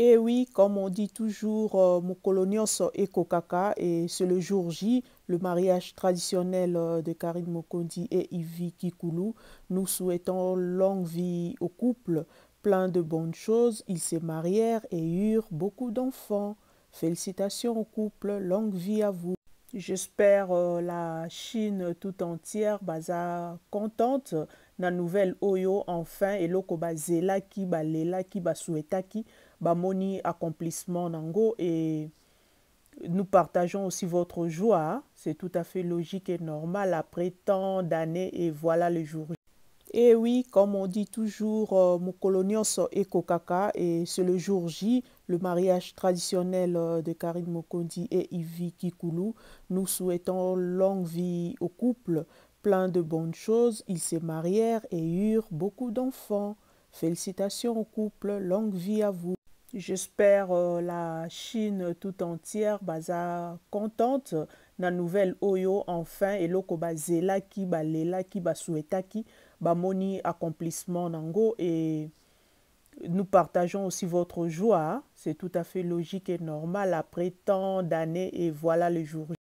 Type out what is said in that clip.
Et oui, comme on dit toujours, euh, mon Mokolonios et Kokaka, et c'est le jour J, le mariage traditionnel euh, de Karine Mokondi et Yvi Kikoulou. Nous souhaitons longue vie au couple, plein de bonnes choses. Ils se marièrent et eurent beaucoup d'enfants. Félicitations au couple, longue vie à vous. J'espère euh, la Chine tout entière baza contente la nouvelle oyo enfin et qui bamoni accomplissement nango et nous partageons aussi votre joie. Hein. C'est tout à fait logique et normal après tant d'années et voilà le jour et eh oui, comme on dit toujours, euh, mon Mokolonios et Kokaka, et c'est le jour J, le mariage traditionnel euh, de Karine Mokondi et Yvi Kikoulou. Nous souhaitons longue vie au couple, plein de bonnes choses. Ils se marièrent et eurent beaucoup d'enfants. Félicitations au couple, longue vie à vous. J'espère euh, la Chine tout entière bazar contente la nouvelle oyo enfin et qui qui bamoni accomplissement nango et nous partageons aussi votre joie hein. c'est tout à fait logique et normal après tant d'années et voilà le jour